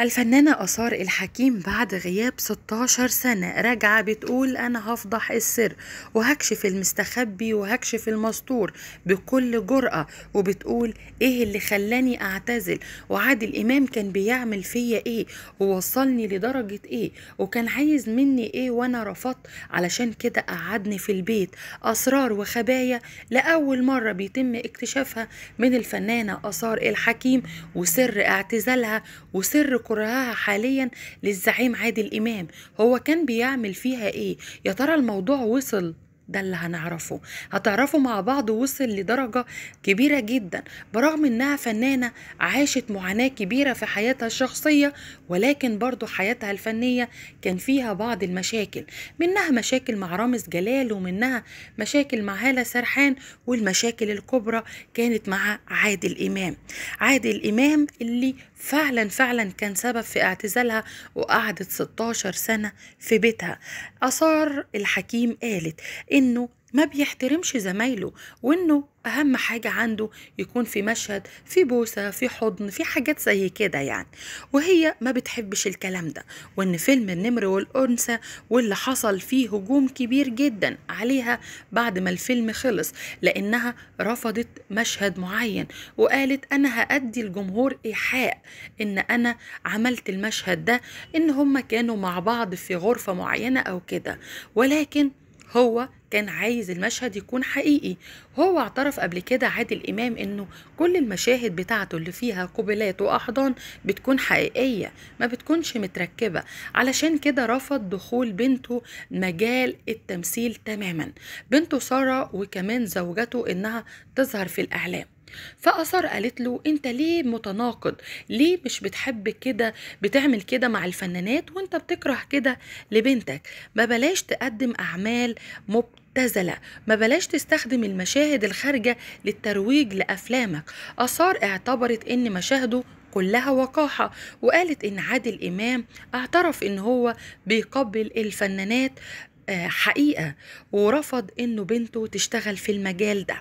الفنانة آثار الحكيم بعد غياب 16 سنة راجعة بتقول أنا هفضح السر وهكشف المستخبي وهكشف المستور بكل جرأة وبتقول إيه اللي خلاني أعتزل وعادل إمام كان بيعمل فيا إيه ووصلني لدرجة إيه وكان عايز مني إيه وأنا رفضت علشان كده قعدني في البيت أسرار وخبايا لأول مرة بيتم اكتشافها من الفنانة آثار الحكيم وسر اعتزالها وسر كرهها حاليا للزعيم عادل إمام هو كان بيعمل فيها إيه يا ترى الموضوع وصل ده اللي هنعرفه هتعرفوا مع بعض وصل لدرجة كبيرة جدا برغم انها فنانة عاشت معاناة كبيرة في حياتها الشخصية ولكن برضو حياتها الفنية كان فيها بعض المشاكل منها مشاكل مع رامز جلال ومنها مشاكل مع هالة سرحان والمشاكل الكبرى كانت مع عادل امام عادل امام اللي فعلا فعلا كان سبب في اعتزالها وقعدت 16 سنة في بيتها اثار الحكيم قالت انه ما بيحترمش زمايله وانه اهم حاجة عنده يكون في مشهد في بوسة في حضن في حاجات زي كده يعني وهي ما بتحبش الكلام ده وان فيلم النمر والانثى واللي حصل فيه هجوم كبير جدا عليها بعد ما الفيلم خلص لانها رفضت مشهد معين وقالت انا هأدي الجمهور ايحاء ان انا عملت المشهد ده ان هما كانوا مع بعض في غرفة معينة او كده ولكن هو كان عايز المشهد يكون حقيقي هو اعترف قبل كده عادل امام انه كل المشاهد بتاعته اللي فيها قبلات واحضان بتكون حقيقيه ما بتكونش متركبه علشان كده رفض دخول بنته مجال التمثيل تماما بنته ساره وكمان زوجته انها تظهر في الاعلام فأثر قالت له أنت ليه متناقض ليه مش بتحب كده بتعمل كده مع الفنانات وأنت بتكره كده لبنتك ما بلاش تقدم أعمال مبت مبتذله ما بلاش تستخدم المشاهد الخارجه للترويج لافلامك اثار اعتبرت ان مشاهده كلها وقاحة وقالت إن عادل إمام اعترف إن هو بيقبل الفنانات آه، حقيقة ورفض إنه بنته تشتغل في المجال ده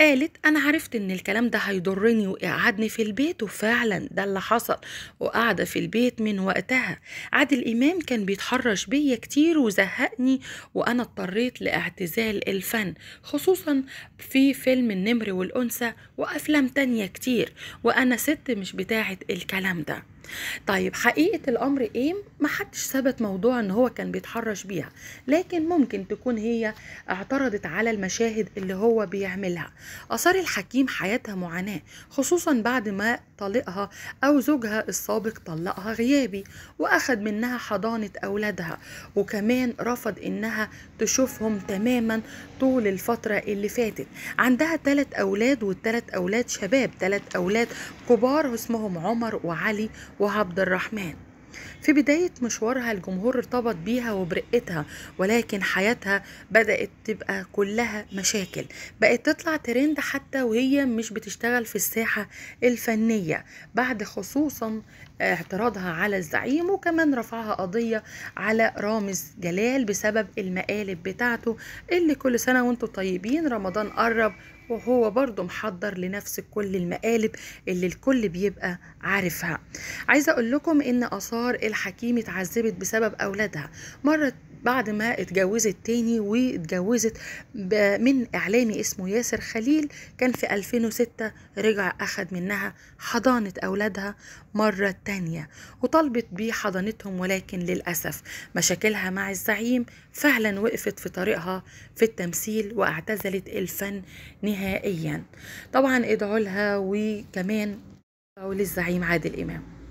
قالت أنا عرفت إن الكلام ده هيضرني وقعدني في البيت وفعلا ده اللي حصل وقاعدة في البيت من وقتها عادل إمام كان بيتحرش بيا كتير وزهقني وأنا اضطريت لاعتزال الفن خصوصا في فيلم النمر والأنثى وأفلام تانية كتير وأنا ست مش بتاعت الكلام ده طيب حقيقه الامر ايه محدش ثبت موضوع ان هو كان بيتحرش بيها لكن ممكن تكون هي اعترضت على المشاهد اللي هو بيعملها اثار الحكيم حياتها معاناه خصوصا بعد ما طليقها او زوجها السابق طلقها غيابي واخد منها حضانه اولادها وكمان رفض انها تشوفهم تماما طول الفتره اللي فاتت عندها ثلاث اولاد والثلاث اولاد شباب ثلاث اولاد كبار اسمهم عمر وعلي وعبد الرحمن في بداية مشوارها الجمهور ارتبط بيها وبرقتها ولكن حياتها بدأت تبقى كلها مشاكل بقت تطلع ترند حتى وهي مش بتشتغل في الساحة الفنية بعد خصوصا آه، اعتراضها على الزعيم وكمان رفعها قضية على رامز جلال بسبب المقالب بتاعته اللي كل سنة وانتم طيبين رمضان قرب وهو برضو محضر لنفس كل المقالب اللي الكل بيبقى عارفها عايزه اقول لكم ان اثار الحكيم اتعذبت بسبب اولادها مره بعد ما اتجوزت تاني واتجوزت من إعلامي اسمه ياسر خليل كان في 2006 رجع أخد منها حضانة أولادها مرة تانية وطلبت بيه حضانتهم ولكن للأسف مشاكلها مع الزعيم فعلا وقفت في طريقها في التمثيل واعتزلت الفن نهائيا طبعا ادعوا لها وكمان ادعوا للزعيم عادل إمام